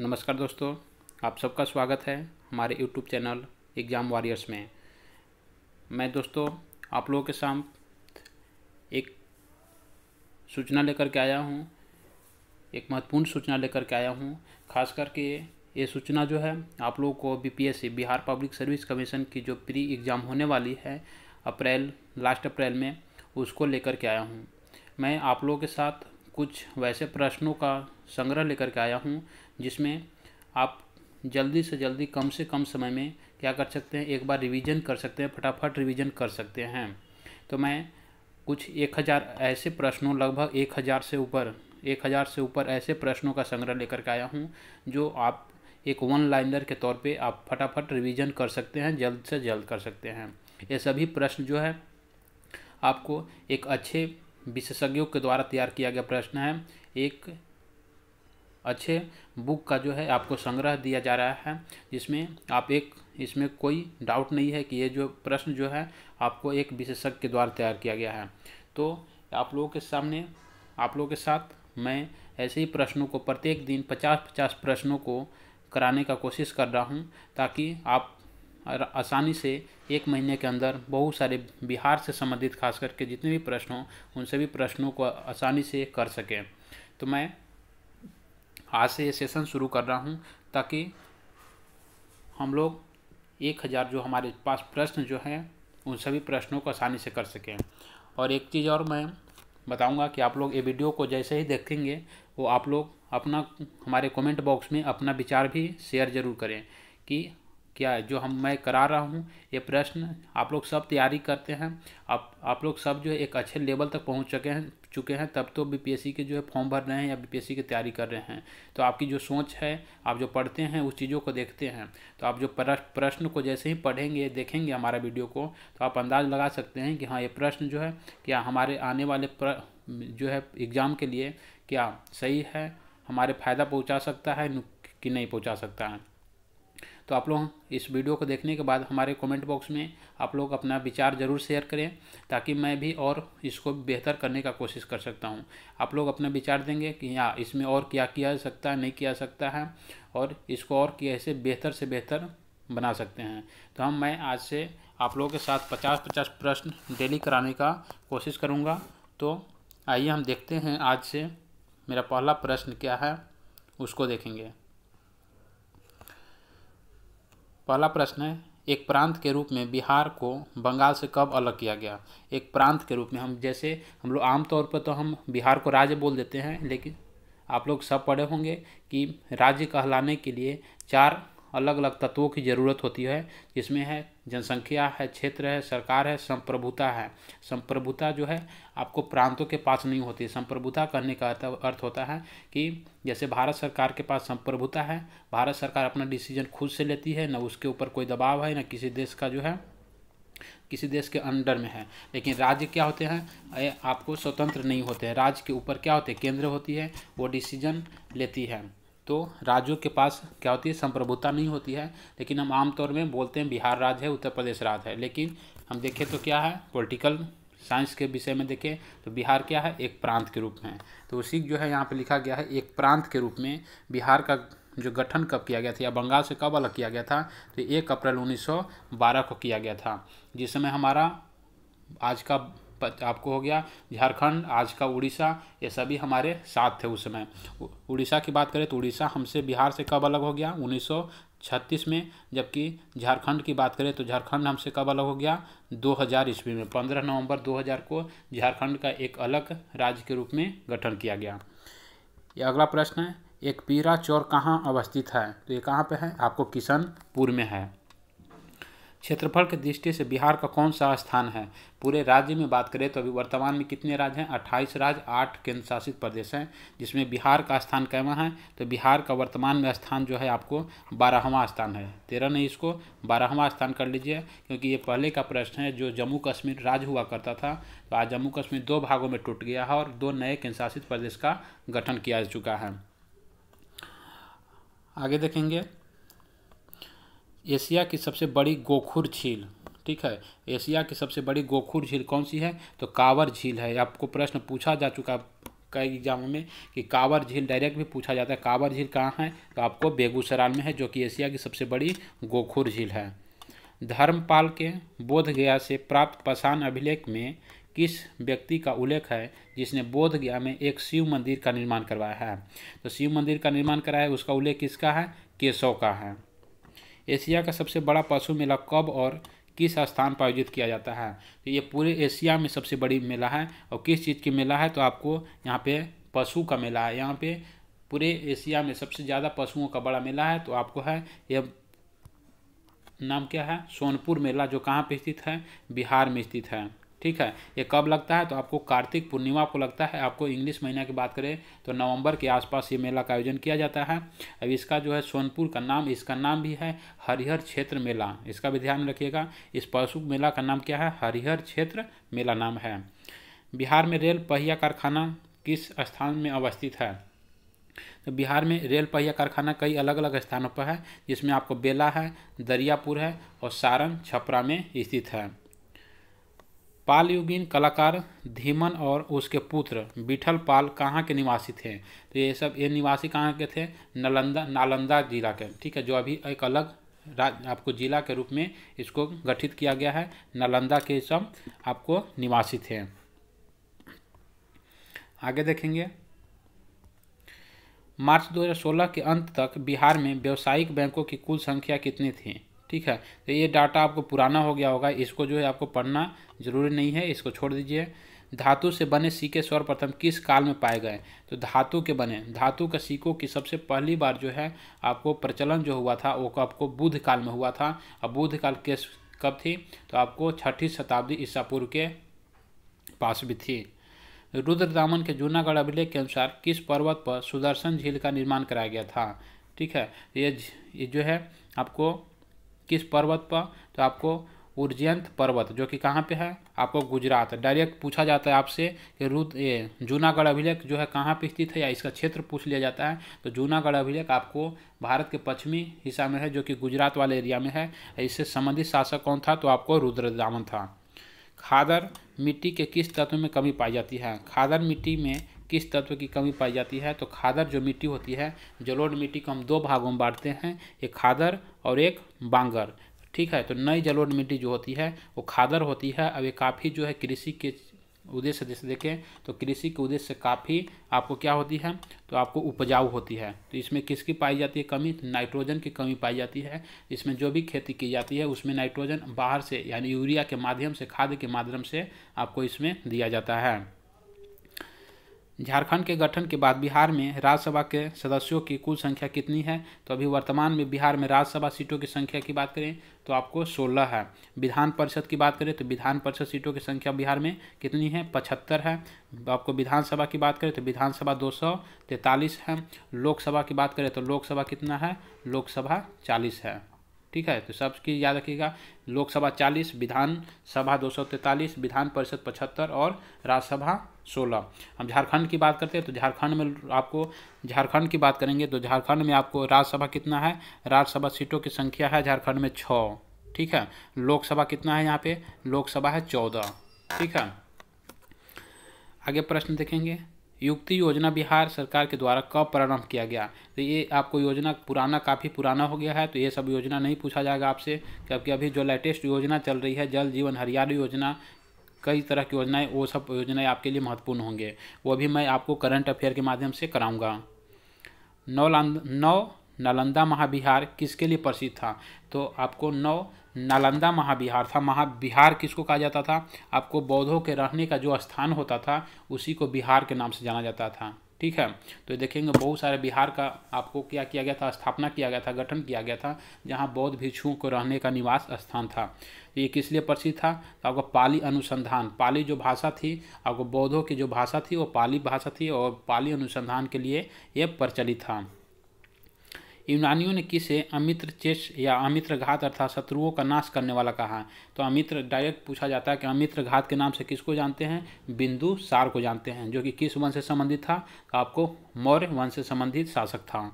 नमस्कार दोस्तों आप सबका स्वागत है हमारे यूट्यूब चैनल एग्ज़ाम वॉरियर्स में मैं दोस्तों आप लोगों के साथ एक सूचना लेकर के आया हूँ एक महत्वपूर्ण सूचना लेकर के आया हूँ खास करके ये सूचना जो है आप लोगों को BPSC Bihar public service commission की जो प्री एग्ज़ाम होने वाली है अप्रैल लास्ट अप्रैल में उसको लेकर के आया हूँ मैं आप लोगों के साथ कुछ वैसे प्रश्नों का संग्रह लेकर के आया हूँ जिसमें आप जल्दी से जल्दी कम से कम समय में क्या कर सकते हैं एक बार रिवीजन कर सकते हैं फटाफट रिवीजन कर सकते हैं तो मैं कुछ एक हज़ार ऐसे प्रश्नों लगभग एक हज़ार से ऊपर एक हज़ार से ऊपर ऐसे प्रश्नों का संग्रह लेकर के आया हूँ जो आप एक वन लाइनर के तौर पे आप फटाफट रिवीजन कर सकते हैं जल्द से जल्द कर सकते हैं ये सभी प्रश्न जो है आपको एक अच्छे विशेषज्ञों के द्वारा तैयार किया गया प्रश्न है एक अच्छे बुक का जो है आपको संग्रह दिया जा रहा है जिसमें आप एक इसमें कोई डाउट नहीं है कि ये जो प्रश्न जो है आपको एक विशेषज्ञ के द्वारा तैयार किया गया है तो आप लोगों के सामने आप लोगों के साथ मैं ऐसे ही प्रश्नों को प्रत्येक दिन पचास पचास प्रश्नों को कराने का कोशिश कर रहा हूँ ताकि आप और आसानी से एक महीने के अंदर बहुत सारे बिहार से संबंधित खास करके जितने भी प्रश्न हों उन सभी प्रश्नों को आसानी से कर सकें तो मैं आज से ये सेशन शुरू कर रहा हूँ ताकि हम लोग एक हज़ार जो हमारे पास प्रश्न जो हैं उन सभी प्रश्नों को आसानी से कर सकें और एक चीज़ और मैं बताऊंगा कि आप लोग ये वीडियो को जैसे ही देखेंगे वो आप लोग अपना हमारे कमेंट बॉक्स में अपना विचार भी शेयर ज़रूर करें कि क्या जो हम मैं करा रहा हूँ ये प्रश्न आप लोग सब तैयारी करते हैं आप आप लोग सब जो है एक अच्छे लेवल तक पहुँच चुके हैं चुके हैं तब तो बीपीएससी के जो है फॉर्म भर रहे हैं या बीपीएससी की तैयारी कर रहे हैं तो आपकी जो सोच है आप जो पढ़ते हैं उस चीज़ों को देखते हैं तो आप जो प्रश्न को जैसे ही पढ़ेंगे देखेंगे हमारा वीडियो को तो आप अंदाज़ लगा सकते हैं कि हाँ ये प्रश्न जो है क्या हमारे आने वाले जो है एग्ज़ाम के लिए क्या सही है हमारे फ़ायदा पहुँचा सकता है कि नहीं पहुँचा सकता है तो आप लोग इस वीडियो को देखने के बाद हमारे कमेंट बॉक्स में आप लोग अपना विचार ज़रूर शेयर करें ताकि मैं भी और इसको बेहतर करने का कोशिश कर सकता हूँ आप लोग अपना विचार देंगे कि हाँ इसमें और क्या किया जा सकता है नहीं किया सकता है और इसको और कैसे बेहतर से बेहतर बना सकते हैं तो हम मैं आज से आप लोगों के साथ पचास पचास प्रश्न डेली कराने का कोशिश करूँगा तो आइए हम देखते हैं आज से मेरा पहला प्रश्न क्या है उसको देखेंगे पहला प्रश्न है एक प्रांत के रूप में बिहार को बंगाल से कब अलग किया गया एक प्रांत के रूप में हम जैसे हम लोग आमतौर पर तो हम बिहार को राज्य बोल देते हैं लेकिन आप लोग सब पढ़े होंगे कि राज्य कहलाने के लिए चार अलग अलग तत्वों की ज़रूरत होती है जिसमें है जनसंख्या है क्षेत्र है सरकार है संप्रभुता है संप्रभुता जो है आपको प्रांतों के पास नहीं होती संप्रभुता कहने का अर्थ होता है कि जैसे भारत सरकार के पास संप्रभुता है भारत सरकार अपना डिसीजन खुद से लेती है न उसके ऊपर कोई दबाव है न किसी देश का जो है किसी देश के अंडर में है लेकिन राज्य क्या होते हैं आपको स्वतंत्र नहीं होते हैं राज्य के ऊपर क्या होते हैं केंद्र होती है वो डिसीजन लेती है तो राज्यों के पास क्या होती है संप्रभुता नहीं होती है लेकिन हम आमतौर में बोलते हैं बिहार राज्य है उत्तर प्रदेश राज्य है लेकिन हम देखें तो क्या है पॉलिटिकल साइंस के विषय में देखें तो बिहार क्या है एक प्रांत के रूप में तो उसी जो है यहाँ पर लिखा गया है एक प्रांत के रूप में बिहार का जो गठन कब किया गया था या बंगाल से कब अलग किया गया था तो एक अप्रैल 1912 को किया गया था जिस समय हमारा आज का आपको हो गया झारखंड आज का उड़ीसा ये सभी हमारे साथ थे उस समय उड़ीसा की बात करें तो उड़ीसा हमसे बिहार से कब अलग हो गया उन्नीस छत्तीस में जबकि झारखंड की बात करें तो झारखंड हमसे कब अलग हो गया 2000 ईस्वी में 15 नवंबर 2000 को झारखंड का एक अलग राज्य के रूप में गठन किया गया ये अगला प्रश्न है एक पीरा चौर कहाँ अवस्थित है तो ये कहाँ पे है आपको किशनपुर में है क्षेत्रफल की दृष्टि से बिहार का कौन सा स्थान है पूरे राज्य में बात करें तो अभी वर्तमान में कितने राज्य हैं अट्ठाईस राज्य आठ केंद्र शासित प्रदेश हैं जिसमें बिहार का स्थान कैवा है तो बिहार का वर्तमान में स्थान जो है आपको बारहवा स्थान है तेरह नहीं इसको बारहवा स्थान कर लीजिए क्योंकि ये पहले का प्रश्न है जो जम्मू कश्मीर राज्य हुआ करता था तो आज जम्मू कश्मीर दो भागों में टूट गया है और दो नए केंद्र शासित प्रदेश का गठन किया चुका है आगे देखेंगे एशिया की सबसे बड़ी गोखुर झील ठीक है एशिया की सबसे बड़ी गोखुर झील कौन सी है तो कांवर झील है आपको प्रश्न पूछा जा चुका कई एग्जाम में कि कांवर झील डायरेक्ट भी पूछा जाता है कांवर झील कहाँ है तो आपको बेगूसराय में है जो कि एशिया की सबसे बड़ी गोखुर झील है धर्मपाल के बोध गया से प्राप्त पसान अभिलेख में किस व्यक्ति का उल्लेख है जिसने बोध गया में एक शिव मंदिर का निर्माण करवाया है तो शिव मंदिर का निर्माण कराया है उसका उल्लेख किसका है केशव का है एशिया का सबसे बड़ा पशु मेला कब और किस स्थान पर आयोजित किया जाता है तो ये पूरे एशिया में सबसे बड़ी मेला है और किस चीज़ की मेला है तो आपको यहाँ पे पशु का मेला है यहाँ पे पूरे एशिया में सबसे ज़्यादा पशुओं का बड़ा मेला है तो आपको है यह नाम क्या है सोनपुर मेला जो कहाँ पर स्थित है बिहार में स्थित है ठीक है ये कब लगता है तो आपको कार्तिक पूर्णिमा को लगता है आपको इंग्लिश महीना की बात करें तो नवंबर के आसपास ये मेला का आयोजन किया जाता है अब इसका जो है सोनपुर का नाम इसका नाम भी है हरिहर क्षेत्र मेला इसका भी ध्यान रखिएगा इस पशु मेला का नाम क्या है हरिहर क्षेत्र मेला नाम है बिहार में रेल पहिया कारखाना किस स्थान में अवस्थित है तो बिहार में रेल पहिया कारखाना कई अलग अलग स्थानों पर है जिसमें आपको बेला है दरियापुर है और सारण छपरा में स्थित है पाल कलाकार धीमन और उसके पुत्र बिठल पाल कहाँ के निवासी थे तो ये सब ये निवासी कहाँ के थे नालंदा नालंदा जिला के ठीक है जो अभी एक अलग राज आपको जिला के रूप में इसको गठित किया गया है नालंदा के सब आपको निवासी थे आगे देखेंगे मार्च 2016 के अंत तक बिहार में व्यावसायिक बैंकों की कुल संख्या कितनी थी ठीक है तो ये डाटा आपको पुराना हो गया होगा इसको जो है आपको पढ़ना जरूरी नहीं है इसको छोड़ दीजिए धातु से बने सिक्के सर्वप्रथम किस काल में पाए गए तो धातु के बने धातु का सिक्कों की सबसे पहली बार जो है आपको प्रचलन जो हुआ था वो आपको बुद्ध काल में हुआ था अब बुद्ध काल किस कब थी तो आपको छठी शताब्दी ईसा पूर्व के पास भी थी रुद्र दामन के जूनागढ़ अभिलेख के अनुसार किस पर्वत पर सुदर्शन झील का निर्माण कराया गया था ठीक है ये जो है आपको किस पर्वत पर तो आपको उर्जयंत पर्वत जो कि कहाँ पे है आपको गुजरात डायरेक्ट पूछा जाता है आपसे कि रुद ये जूनागढ़ अभिलेख जो है कहाँ पे स्थित है या इसका क्षेत्र पूछ लिया जाता है तो जूनागढ़ अभिलेख आपको भारत के पश्चिमी हिस्सा में है जो कि गुजरात वाले एरिया में है इससे संबंधित शासक कौन था तो आपको रुद्रदामन था खादर मिट्टी के किस तत्व में कमी पाई जाती है खादर मिट्टी में किस तत्व की कमी पाई जाती है तो खादर जो मिट्टी होती है जलोढ़ मिट्टी को हम दो भागों में बांटते हैं एक खादर और एक बांगर ठीक है तो नई जलोढ़ मिट्टी जो होती है वो खादर होती है अब ये काफ़ी जो है कृषि के उद्देश्य जैसे देखें तो कृषि के उद्देश्य से काफ़ी आपको क्या होती है तो आपको उपजाऊ होती है तो इसमें किसकी पाई जाती है कमी तो नाइट्रोजन की कमी पाई जाती है इसमें जो भी खेती की जाती है उसमें नाइट्रोजन बाहर से यानी यूरिया के माध्यम से खाद के माध्यम से आपको इसमें दिया जाता है झारखंड के गठन के बाद बिहार में राज्यसभा के सदस्यों की कुल संख्या कितनी है तो अभी वर्तमान में बिहार में राज्यसभा सीटों की संख्या की बात करें तो आपको 16 है विधान परिषद की बात करें तो विधान परिषद सीटों की संख्या बिहार में कितनी है 75 है आपको विधानसभा की बात करें तो विधानसभा दो है लोकसभा की बात करें तो लोकसभा कितना है लोकसभा चालीस है ठीक है तो सब चीज़ याद रखिएगा लोकसभा चालीस विधानसभा दो सौ तैंतालीस विधान परिषद पचहत्तर और राज्यसभा सोलह हम झारखंड की बात करते हैं तो झारखंड में आपको झारखंड की बात करेंगे तो झारखंड में आपको राज्यसभा कितना है राज्यसभा सीटों की संख्या है झारखंड में छः ठीक है लोकसभा कितना है यहाँ पे लोकसभा है चौदह ठीक है आगे प्रश्न देखेंगे युक्ति योजना बिहार सरकार के द्वारा कब प्रारंभ किया गया तो ये आपको योजना पुराना काफ़ी पुराना हो गया है तो ये सब योजना नहीं पूछा जाएगा आपसे क्योंकि अभी जो लेटेस्ट योजना चल रही है जल जीवन हरियाली योजना कई तरह की योजनाएं वो सब योजनाएं आपके लिए महत्वपूर्ण होंगे वो भी मैं आपको करंट अफेयर के माध्यम से कराऊँगा नौ नौ नालंदा महाविहार किसके लिए प्रसिद्ध था तो आपको नौ नालंदा महाविहार था महाविहार किसको कहा जाता था आपको बौद्धों के रहने का जो स्थान होता था उसी को बिहार के नाम से जाना जाता था ठीक है तो देखेंगे बहुत सारे बिहार का आपको क्या किया गया था स्थापना किया गया था गठन किया गया था जहाँ बौद्ध भिक्षुओं को रहने का निवास स्थान था तो ये किस लिए प्रसिद्ध था तो आपको पाली अनुसंधान पाली जो भाषा थी आपको बौद्धों की जो भाषा थी वो पाली भाषा थी और पाली अनुसंधान के लिए ये प्रचलित था यूनानियों ने किसे अमित्र चेष या अमित्र घात अर्थात शत्रुओं का नाश करने वाला कहा तो अमित्र डायरेक्ट पूछा जाता है कि अमित्र घात के नाम से किसको जानते हैं बिंदु सार को जानते हैं जो कि किस वंश से संबंधित था तो आपको मौर्य वंश से संबंधित शासक था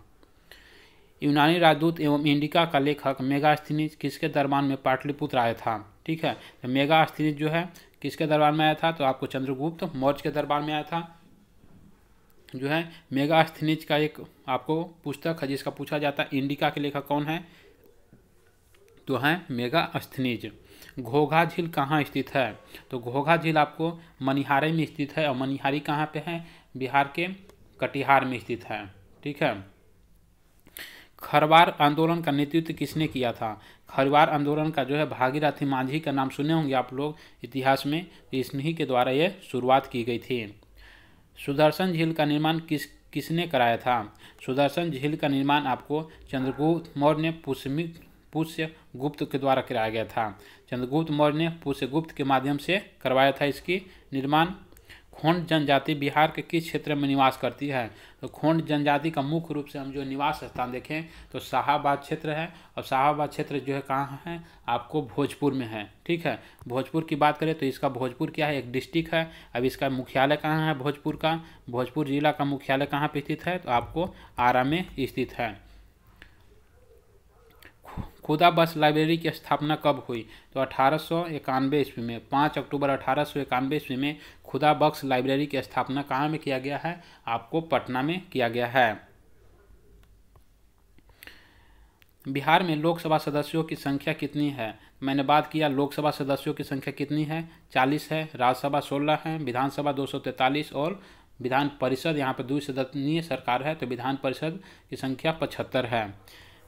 यूनानी राजदूत एवं इंडिका का लेखक मेगा किसके दरबार में पाटलिपुत्र आया था ठीक है तो मेगा जो है किसके दरबार में आया था तो आपको चंद्रगुप्त मौर्य के दरबार में आया था जो है मेगा का एक आपको पुस्तक है जिसका पूछा जाता है इंडिका के लेखक कौन है तो है मेगा अस्थनीज घोघा झील कहाँ स्थित है तो घोघा झील आपको मनिहारे में स्थित है और मनिहारी कहाँ पे है बिहार के कटिहार में स्थित है ठीक है खरवार आंदोलन का नेतृत्व किसने किया था खरवार आंदोलन का जो है भागीरथी मांझी का नाम सुने होंगे आप लोग इतिहास में इन्हीं के द्वारा ये शुरुआत की गई थी सुदर्शन झील का निर्माण किस किसने कराया था सुदर्शन झील का निर्माण आपको चंद्रगुप्त मौर्य ने पुष्मिक पुष्य गुप्त के द्वारा कराया गया था चंद्रगुप्त मौर्य ने गुप्त के माध्यम से करवाया था इसकी निर्माण खोंड जनजाति बिहार के किस क्षेत्र में निवास करती है तो खोंड जनजाति का मुख्य रूप से हम जो निवास स्थान देखें तो शाहबाद क्षेत्र है और शाहबाद क्षेत्र जो है कहाँ है आपको भोजपुर में है ठीक है भोजपुर की बात करें तो इसका भोजपुर क्या है एक डिस्ट्रिक्ट है अब इसका मुख्यालय कहाँ है भोजपुर का भोजपुर जिला का मुख्यालय कहाँ पर स्थित है तो आपको आरा में स्थित है खुदा बस लाइब्रेरी की स्थापना कब हुई तो अठारह ईस्वी में 5 अक्टूबर अठारह ईस्वी में खुदा बख्श लाइब्रेरी की स्थापना कहाँ में किया गया है आपको पटना में किया गया है बिहार में लोकसभा सदस्यों की संख्या कितनी है मैंने बात किया लोकसभा सदस्यों की संख्या कितनी है 40 है राज्यसभा 16 है विधानसभा 243 और विधान परिषद यहाँ पर द्विसदनीय सरकार है तो विधान परिषद की संख्या पचहत्तर है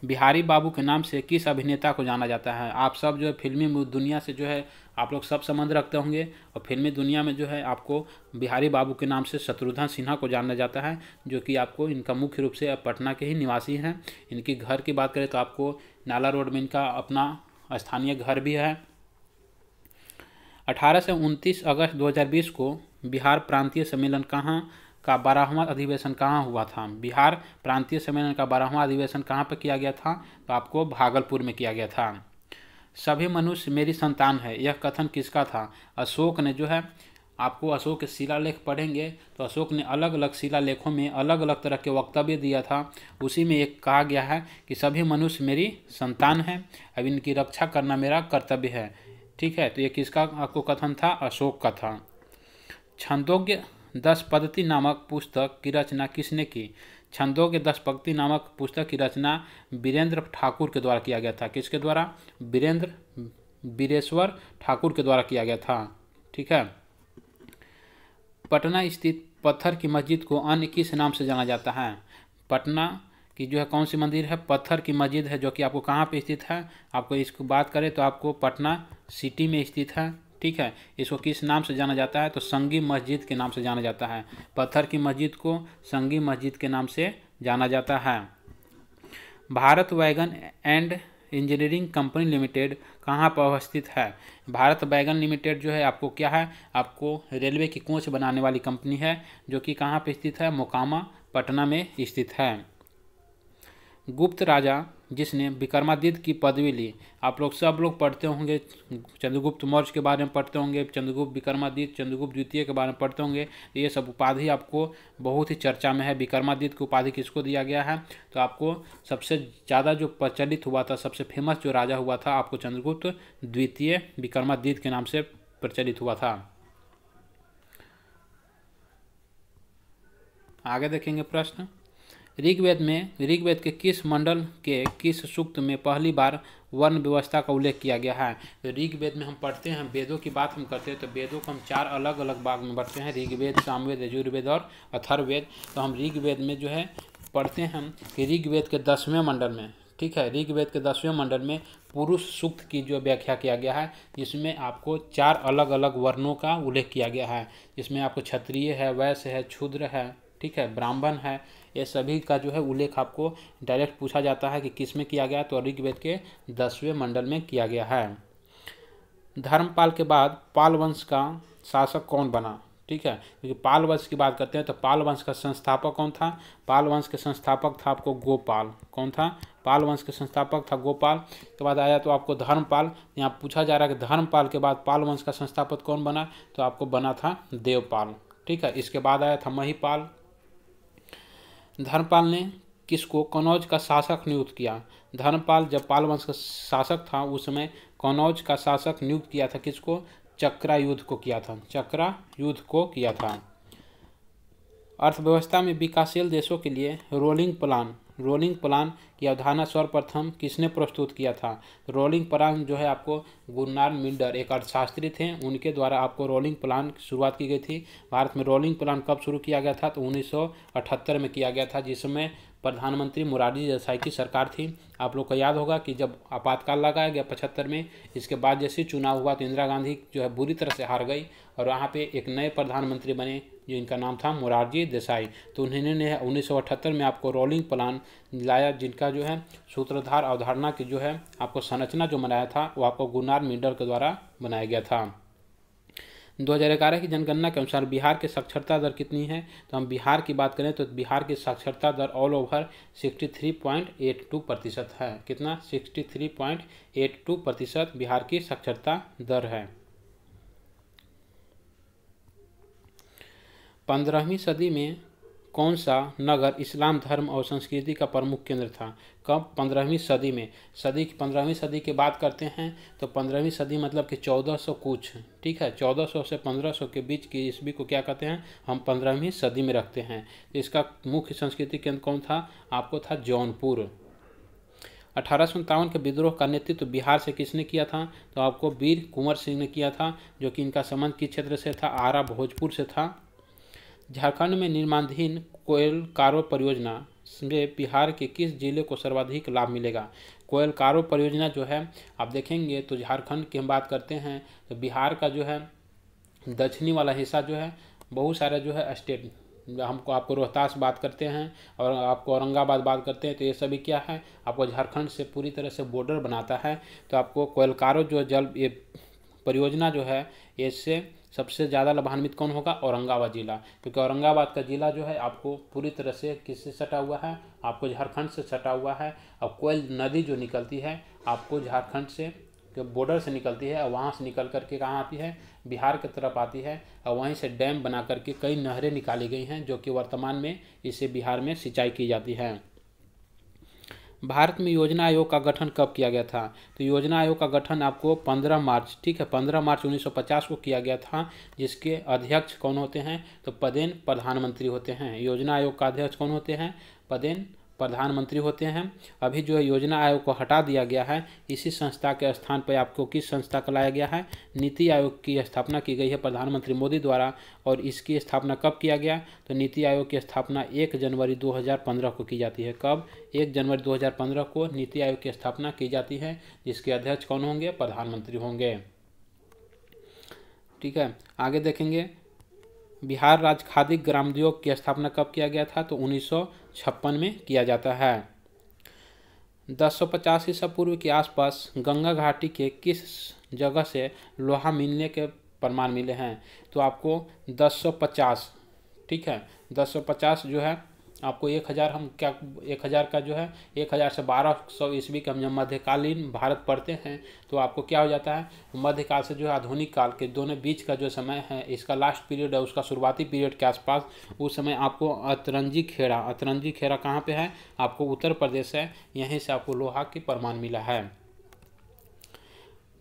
बिहारी बाबू के नाम से किस अभिनेता को जाना जाता है आप सब जो है फिल्मी दुनिया से जो है आप लोग सब संबंध रखते होंगे और फिल्मी दुनिया में जो है आपको बिहारी बाबू के नाम से शत्रुघ्न सिन्हा को जाना जाता है जो कि आपको इनका मुख्य रूप से पटना के ही निवासी हैं इनके घर की बात करें तो आपको नाला रोड में इनका अपना स्थानीय घर भी है अठारह से उनतीस अगस्त दो को बिहार प्रांतीय सम्मेलन कहाँ का बारहवां अधिवेशन कहाँ हुआ था बिहार प्रांतीय सम्मेलन का बारहवां अधिवेशन कहाँ पर किया गया था तो आपको भागलपुर में किया गया था सभी मनुष्य मेरी संतान है यह कथन किसका था अशोक ने जो है आपको अशोक के शिलालेख पढ़ेंगे तो अशोक ने अलग अलग शिलालेखों में अलग अलग तरह के वक्तव्य दिया था उसी में एक कहा गया है कि सभी मनुष्य मेरी संतान है अब इनकी रक्षा करना मेरा कर्तव्य है ठीक है तो ये किसका आपको कथन था अशोक का था छंदोग्य दस पद्धति नामक पुस्तक की रचना किसने की छंदों के दस पंक्ति नामक पुस्तक की रचना वीरेंद्र ठाकुर के द्वारा किया गया था किसके द्वारा वीरेंद्र वीरेश्वर ठाकुर के द्वारा किया गया था ठीक है पटना स्थित पत्थर की मस्जिद को अन्य किस नाम से जाना जाता है पटना की जो है कौन सी मंदिर है पत्थर की मस्जिद है जो कि आपको कहाँ पे स्थित है आपको इसको बात करें तो आपको पटना सिटी में स्थित है ठीक है इसको किस नाम से जाना जाता है तो संगी मस्जिद के नाम से जाना जाता है पत्थर की मस्जिद को संगी मस्जिद के नाम से जाना जाता है Bharat wagon and engineering company limited कहाँ पर अवस्थित है भारत वैगन लिमिटेड जो है आपको क्या है आपको रेलवे की कोच बनाने वाली कंपनी है जो कि कहाँ पर स्थित है मोकामा पटना में स्थित है गुप्त राजा जिसने विक्रमादित्य की पदवी ली आप लोग सब लोग पढ़ते होंगे चंद्रगुप्त मौर्य के बारे में पढ़ते होंगे चंद्रगुप्त विक्रमादित्य चंद्रगुप्त द्वितीय के बारे में पढ़ते होंगे ये सब उपाधि आपको बहुत ही चर्चा में है विक्रमादित्य की उपाधि किसको दिया गया है तो आपको सबसे ज़्यादा जो प्रचलित हुआ था सबसे फेमस जो राजा हुआ था आपको चंद्रगुप्त द्वितीय विक्रमादित्य के नाम से प्रचलित हुआ था आगे देखेंगे प्रश्न ऋग्वेद में ऋग्वेद के किस मंडल के किस सूक्त में पहली बार वर्ण व्यवस्था का उल्लेख किया गया है तो ऋग्वेद में हम पढ़ते हैं वेदों की बात हम करते हैं तो वेदों को हम चार अलग अलग भाग में पढ़ते हैं ऋग्वेद सामवेद यजुर्वेद और अथर्वेद तो हम ऋग्वेद में जो है पढ़ते हैं कि ऋग्वेद के दसवें मंडल में ठीक है ऋग्वेद के दसवें मंडल में पुरुष सूक्त की जो व्याख्या किया गया है जिसमें आपको चार अलग अलग वर्णों का उल्लेख किया गया है जिसमें आपको क्षत्रिय है वैश्य है क्षुद्र है ठीक है ब्राह्मण है ये सभी का जो है उल्लेख आपको डायरेक्ट पूछा जाता है कि किस में किया गया तो ऋग्वेद के दसवें मंडल में किया गया है धर्मपाल के बाद पाल वंश का शासक कौन बना ठीक है क्योंकि पाल वंश की बात करते हैं तो पाल वंश का संस्थापक कौन था पाल वंश के संस्थापक था आपको गोपाल कौन था पाल वंश के संस्थापक था गोपाल के बाद आया तो आपको धर्मपाल यहाँ पूछा जा रहा है कि धर्मपाल के बाद पाल वंश का संस्थापक कौन बना तो आपको बना था देवपाल ठीक है इसके बाद आया था महीपाल धर्मपाल ने किसको कनौज का शासक नियुक्त किया धर्मपाल जब पाल वंश का शासक था उस समय कनौज का शासक नियुक्त किया था किसको चक्रा युद्ध को किया था चक्रा युद्ध को किया था अर्थव्यवस्था में विकासशील देशों के लिए रोलिंग प्लान रोलिंग प्लान की अवधारणा सर्वप्रथम किसने प्रस्तुत किया था रोलिंग प्लान जो है आपको गुन्नार मिल्डर एक अर्थशास्त्री थे उनके द्वारा आपको रोलिंग प्लान की शुरुआत की गई थी भारत में रोलिंग प्लान कब शुरू किया गया था तो 1978 में किया गया था जिसमें प्रधानमंत्री मुरारी देसाई की सरकार थी आप लोग को याद होगा कि जब आपातकाल लगाया गया पचहत्तर में इसके बाद जैसे चुनाव हुआ तो इंदिरा गांधी जो है बुरी तरह से हार गई और वहाँ पे एक नए प्रधानमंत्री बने जो इनका नाम था मुरारजी देसाई तो उन्होंने उन्नीस सौ अठहत्तर में आपको रोलिंग प्लान लाया जिनका जो है सूत्रधार अवधारणा की जो है आपको संरचना जो बनाया था वो आपको गुनार मिंडल के द्वारा बनाया गया था 2011 की जनगणना के अनुसार बिहार की साक्षरता दर कितनी है तो हम बिहार की बात करें तो बिहार की साक्षरता दर ऑल ओवर 63.82 प्रतिशत है कितना 63.82 प्रतिशत बिहार की साक्षरता दर है पंद्रहवीं सदी में कौन सा नगर इस्लाम धर्म और संस्कृति का प्रमुख केंद्र था कब पंद्रहवीं सदी में सदी की पंद्रहवीं सदी की बात करते हैं तो पंद्रहवीं सदी मतलब कि 1400 कुछ ठीक है 1400 से 1500 के बीच की ईस्वी को क्या कहते हैं हम पंद्रहवीं सदी में रखते हैं तो इसका मुख्य संस्कृति केंद्र कौन था आपको था जौनपुर अठारह के विद्रोह का नेतृत्व तो बिहार से किसने किया था तो आपको वीर कुंवर सिंह ने किया था जो कि इनका संबंध किस क्षेत्र से था आरा भोजपुर से था झारखंड में निर्माणाधीन कोयल कारो परियोजना से बिहार के किस जिले को सर्वाधिक लाभ मिलेगा कोयल कारो परियोजना जो है आप देखेंगे तो झारखंड की हम बात करते हैं तो बिहार का जो है दक्षिणी वाला हिस्सा जो है बहुत सारा जो है स्टेट हमको आपको रोहतास बात करते हैं और आपको औरंगाबाद बात करते हैं तो ये सभी क्या है आपको झारखंड से पूरी तरह से बॉर्डर बनाता है तो आपको कोयलकारो जो जल ये परियोजना जो है इससे सबसे ज़्यादा लाभान्वित कौन होगा औरंगाबाद ज़िला क्योंकि औरंगाबाद का ज़िला जो है आपको पूरी तरह से किससे सटा हुआ है आपको झारखंड से सटा हुआ है और कोयल नदी जो निकलती है आपको झारखंड से बॉर्डर से निकलती है और वहाँ से निकल कर के कहाँ आती है बिहार की तरफ आती है और वहीं से डैम बना करके कई नहरें निकाली गई हैं जो कि वर्तमान में इसे बिहार में सिंचाई की जाती है भारत में योजना आयोग का गठन कब किया गया था तो योजना आयोग का गठन आपको 15 मार्च ठीक है 15 मार्च 1950 को किया गया था जिसके अध्यक्ष कौन होते हैं तो पदेन प्रधानमंत्री होते हैं योजना आयोग का अध्यक्ष कौन होते हैं पदेन प्रधानमंत्री होते हैं अभी जो है योजना आयोग को हटा दिया गया है इसी संस्था के स्थान पर आपको किस संस्था का लाया गया है नीति आयोग की स्थापना की गई है प्रधानमंत्री मोदी द्वारा और इसकी स्थापना कब किया गया तो नीति आयोग की स्थापना एक जनवरी 2015 को की जाती है कब एक जनवरी 2015 को नीति आयोग की स्थापना की जाती है जिसके अध्यक्ष कौन होंगे प्रधानमंत्री होंगे ठीक है आगे देखेंगे बिहार राज्य खादी ग्रामोद्योग की स्थापना कब किया गया था तो उन्नीस में किया जाता है दस सौ पचास ईसा पूर्व के आसपास गंगा घाटी के किस जगह से लोहा मिलने के प्रमाण मिले हैं तो आपको दस सौ पचास ठीक है दस सौ पचास जो है आपको एक हज़ार हम क्या एक हज़ार का जो है एक हज़ार से बारह सौ ईस्वी का हम जब मध्यकालीन भारत पढ़ते हैं तो आपको क्या हो जाता है मध्यकाल से जो है आधुनिक काल के दोनों बीच का जो समय है इसका लास्ट पीरियड है उसका शुरुआती पीरियड के आसपास उस समय आपको अतरंजी खेड़ा अतरंजी खेड़ा कहाँ पर है आपको उत्तर प्रदेश है यहीं से आपको लोहा की प्रमाण मिला है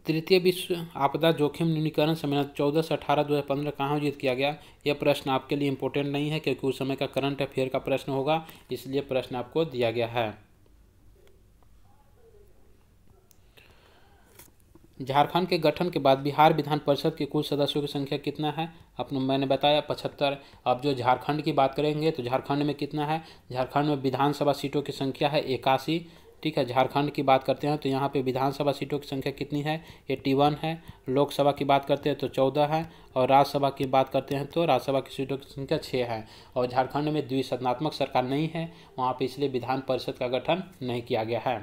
तृतीय विश्व आपदा जोखिम न्यूनीकरण सम्मेलन चौदह से अठारह दो हज़ार पंद्रह कहाँ आयोजित किया गया यह प्रश्न आपके लिए इम्पोर्टेंट नहीं है क्योंकि उस समय का करंट अफेयर का प्रश्न होगा इसलिए प्रश्न आपको दिया गया है झारखंड के गठन के बाद बिहार विधान परिषद के कुल सदस्यों की संख्या कितना है अपने मैंने बताया पचहत्तर अब जो झारखंड की बात करेंगे तो झारखंड में कितना है झारखंड में विधानसभा सीटों की संख्या है इक्यासी ठीक है झारखंड की बात करते हैं तो यहाँ पे विधानसभा सीटों की संख्या कितनी है एट्टी वन है लोकसभा की बात करते हैं तो चौदह है और राज्यसभा की बात करते हैं तो राज्यसभा की सीटों की संख्या छः है और झारखंड में द्विसदनात्मक सरकार नहीं है वहाँ पर इसलिए विधान परिषद का गठन नहीं किया गया है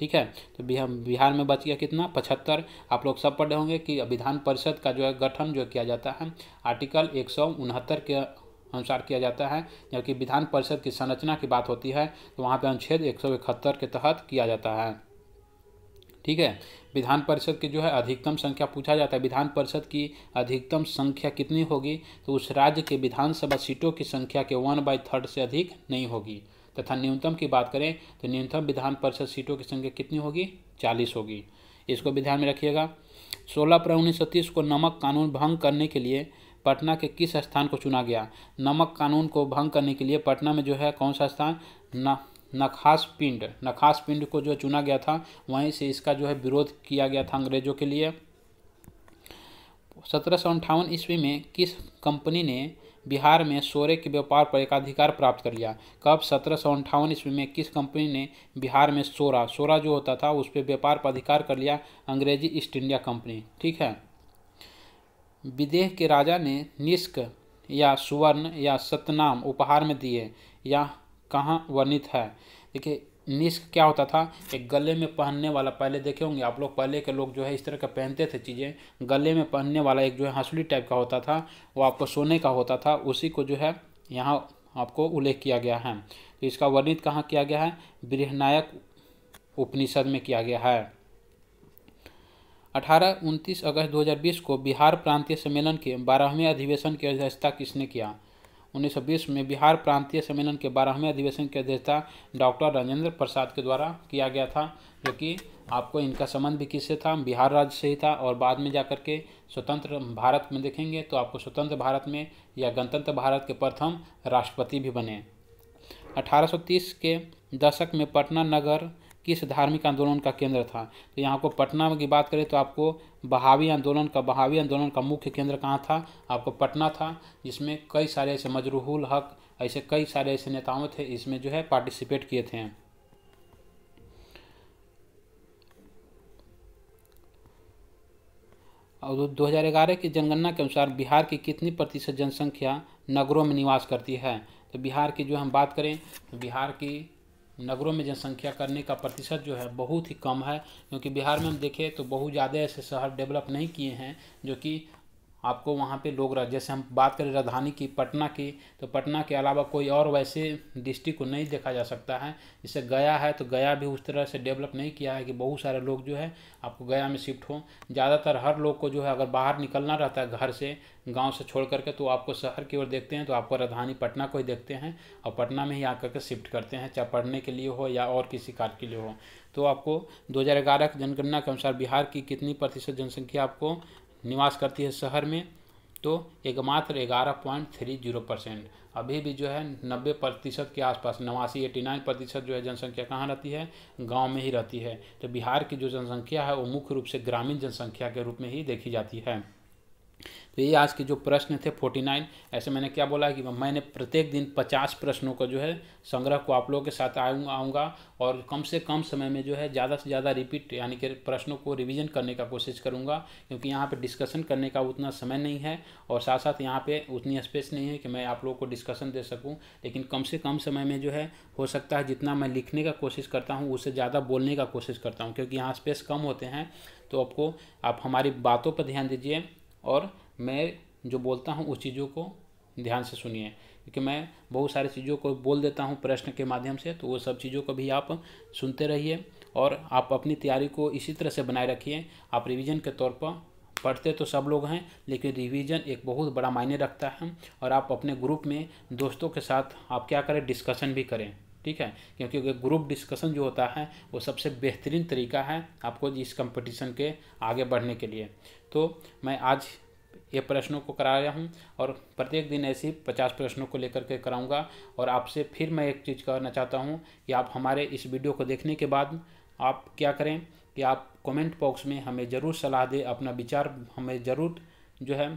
ठीक है तो बिहार में बच गया कितना पचहत्तर आप लोग सब पढ़े होंगे कि विधान परिषद का जो है गठन जो किया जाता है आर्टिकल एक के अनुसार किया जाता है जबकि विधान परिषद की संरचना की बात होती है तो वहाँ पर अनुच्छेद एक के तहत किया जाता है ठीक है विधान परिषद की जो है अधिकतम संख्या पूछा जाता है विधान परिषद की अधिकतम संख्या कितनी होगी तो उस राज्य के विधानसभा सीटों की संख्या के वन बाई थर्ड से अधिक नहीं होगी तथा न्यूनतम की बात करें तो न्यूनतम विधान परिषद सीटों की संख्या कितनी होगी चालीस होगी इसको भी ध्यान में रखिएगा सोलह अप्रैल उन्नीस को नमक कानून भंग करने के लिए पटना के किस स्थान को चुना गया नमक कानून को भंग करने के लिए पटना में जो है कौन सा स्थान न नखास पिंड नखास पिंड को जो चुना गया था वहीं से इसका जो है विरोध किया गया था अंग्रेजों के लिए सत्रह सौ अंठावन ईस्वी में किस कंपनी ने बिहार में सोरे के व्यापार पर एकाधिकार प्राप्त कर लिया कब सत्रह सौ अंठावन ईस्वी में किस कंपनी ने बिहार में सोरा सोरा जो होता था उस पर व्यापार पर अधिकार कर लिया अंग्रेजी ईस्ट इंडिया कंपनी ठीक है विदेह के राजा ने निष्क या सुवर्ण या सतनाम उपहार में दिए या कहाँ वर्णित है देखिए निष्क क्या होता था एक गले में पहनने वाला पहले देखे होंगे आप लोग पहले के लोग जो है इस तरह का पहनते थे चीज़ें गले में पहनने वाला एक जो है हंसुली टाइप का होता था वो आपको सोने का होता था उसी को जो है यहाँ आपको उल्लेख किया गया है तो इसका वर्णित कहाँ किया गया है बृहनायक उपनिषद में किया गया है अठारह उनतीस अगस्त 2020 को बिहार प्रांतीय सम्मेलन के बारहवें अधिवेशन की अध्यक्षता किसने किया 1920 में बिहार प्रांतीय सम्मेलन के बारहवें अधिवेशन की अध्यक्षता डॉक्टर राजेंद्र प्रसाद के द्वारा किया गया था जो कि आपको इनका संबंध भी किससे था बिहार राज्य से ही था और बाद में जाकर के स्वतंत्र भारत में देखेंगे तो आपको स्वतंत्र भारत में या गणतंत्र भारत के प्रथम राष्ट्रपति भी बने 1830 के दशक में पटना नगर किस धार्मिक आंदोलन का केंद्र था तो यहाँ को पटना की बात करें तो आपको बहावी आंदोलन का बहावी आंदोलन का मुख्य केंद्र कहाँ था आपको पटना था जिसमें कई सारे ऐसे मजरूहुल हक ऐसे कई सारे ऐसे नेताओं थे इसमें जो है पार्टिसिपेट किए थे और 2011 की जनगणना के अनुसार बिहार की कितनी प्रतिशत जनसंख्या नगरों में निवास करती है तो बिहार की जो हम बात करें तो बिहार की नगरों में जनसंख्या करने का प्रतिशत जो है बहुत ही कम है क्योंकि बिहार में हम देखें तो बहुत ज़्यादा ऐसे शहर डेवलप नहीं किए हैं जो कि आपको वहाँ पे लोग जैसे हम बात करें राजधानी की पटना की तो पटना के अलावा कोई और वैसे डिस्ट्रिक्ट को नहीं देखा जा सकता है जैसे गया है तो गया भी उस तरह से डेवलप नहीं किया है कि बहुत सारे लोग जो है आपको गया में शिफ्ट हों ज़्यादातर हर लोग को जो है अगर बाहर निकलना रहता है घर से गाँव से छोड़ करके तो आपको शहर की ओर देखते हैं तो आपको राजधानी पटना को ही देखते हैं और पटना में ही आकर के शिफ्ट करते हैं चाहे पढ़ने के लिए हो या और किसी कार्य के लिए हो तो आपको 2011 हज़ार जनगणना के अनुसार बिहार की कितनी प्रतिशत जनसंख्या आपको निवास करती है शहर में तो एकमात्र ग्यारह पॉइंट थ्री जीरो परसेंट अभी भी जो है नब्बे प्रतिशत के आसपास नवासी एटी नाइन प्रतिशत जो है जनसंख्या कहाँ रहती है गांव में ही रहती है तो बिहार की जो जनसंख्या है वो मुख्य रूप से ग्रामीण जनसंख्या के रूप में ही देखी जाती है तो ये आज के जो प्रश्न थे फोर्टी नाइन ऐसे मैंने क्या बोला कि मैंने प्रत्येक दिन पचास प्रश्नों का जो है संग्रह को आप लोगों के साथ आऊँगा आऊँगा और कम से कम समय में जो है ज़्यादा से ज़्यादा रिपीट यानी कि प्रश्नों को रिविज़न करने का कोशिश करूँगा क्योंकि यहाँ पर डिस्कसन करने का उतना समय नहीं है और साथ साथ यहाँ पर उतनी स्पेस नहीं है कि मैं आप लोगों को डिस्कसन दे सकूँ लेकिन कम से कम समय में जो है हो सकता है जितना मैं लिखने का कोशिश करता हूँ उससे ज़्यादा बोलने का कोशिश करता हूँ क्योंकि यहाँ स्पेस कम होते हैं तो आपको आप हमारी बातों पर ध्यान दीजिए और मैं जो बोलता हूँ उस चीज़ों को ध्यान से सुनिए क्योंकि मैं बहुत सारी चीज़ों को बोल देता हूँ प्रश्न के माध्यम से तो वो सब चीज़ों को भी आप सुनते रहिए और आप अपनी तैयारी को इसी तरह से बनाए रखिए आप रिवीजन के तौर पर पढ़ते तो सब लोग हैं लेकिन रिवीजन एक बहुत बड़ा मायने रखता है और आप अपने ग्रुप में दोस्तों के साथ आप क्या करें डिस्कशन भी करें ठीक है क्योंकि ग्रुप डिस्कशन जो होता है वो सबसे बेहतरीन तरीका है आपको इस कंपटीशन के आगे बढ़ने के लिए तो मैं आज ये प्रश्नों को कराया हूँ और प्रत्येक दिन ऐसे पचास प्रश्नों को लेकर के कराऊँगा और आपसे फिर मैं एक चीज़ कहना चाहता हूँ कि आप हमारे इस वीडियो को देखने के बाद आप क्या करें कि आप कमेंट बॉक्स में हमें ज़रूर सलाह दें अपना विचार हमें ज़रूर जो है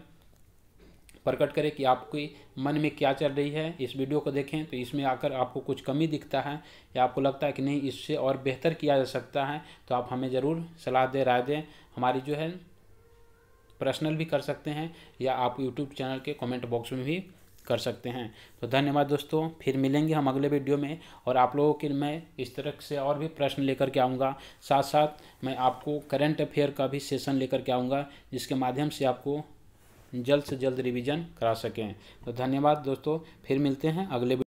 प्रकट करें कि आपके मन में क्या चल रही है इस वीडियो को देखें तो इसमें आकर आपको कुछ कमी दिखता है या आपको लगता है कि नहीं इससे और बेहतर किया जा सकता है तो आप हमें ज़रूर सलाह दें राय दें हमारी जो है पर्सनल भी कर सकते हैं या आप यूट्यूब चैनल के कमेंट बॉक्स में भी कर सकते हैं तो धन्यवाद दोस्तों फिर मिलेंगे हम अगले वीडियो में और आप लोगों के मैं इस तरह से और भी प्रश्न लेकर के आऊँगा साथ साथ मैं आपको करंट अफेयर का भी सेशन लेकर के आऊँगा जिसके माध्यम से आपको जल्द से जल्द रिवीजन करा सकें तो धन्यवाद दोस्तों फिर मिलते हैं अगले